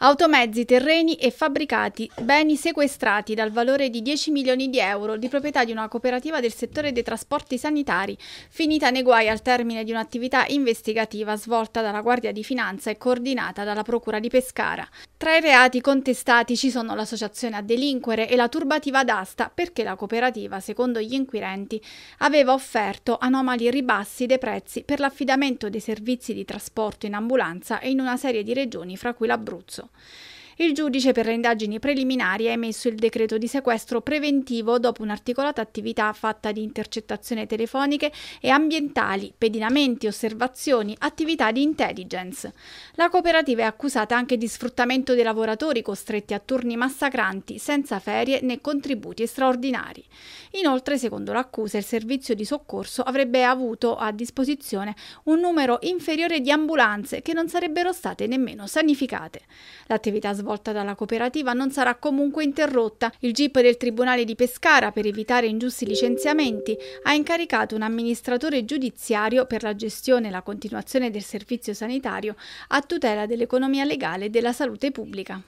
Automezzi, terreni e fabbricati, beni sequestrati dal valore di 10 milioni di euro di proprietà di una cooperativa del settore dei trasporti sanitari, finita nei guai al termine di un'attività investigativa svolta dalla Guardia di Finanza e coordinata dalla Procura di Pescara. Tra i reati contestati ci sono l'associazione a delinquere e la turbativa d'asta perché la cooperativa, secondo gli inquirenti, aveva offerto anomali ribassi dei prezzi per l'affidamento dei servizi di trasporto in ambulanza e in una serie di regioni fra cui l'Abruzzo. Il giudice per le indagini preliminari ha emesso il decreto di sequestro preventivo dopo un'articolata attività fatta di intercettazioni telefoniche e ambientali, pedinamenti, osservazioni, attività di intelligence. La cooperativa è accusata anche di sfruttamento dei lavoratori costretti a turni massacranti senza ferie né contributi straordinari. Inoltre, secondo l'accusa, il servizio di soccorso avrebbe avuto a disposizione un numero inferiore di ambulanze che non sarebbero state nemmeno sanificate. L'attività svolta svolta dalla cooperativa non sarà comunque interrotta. Il GIP del Tribunale di Pescara, per evitare ingiusti licenziamenti, ha incaricato un amministratore giudiziario per la gestione e la continuazione del servizio sanitario a tutela dell'economia legale e della salute pubblica.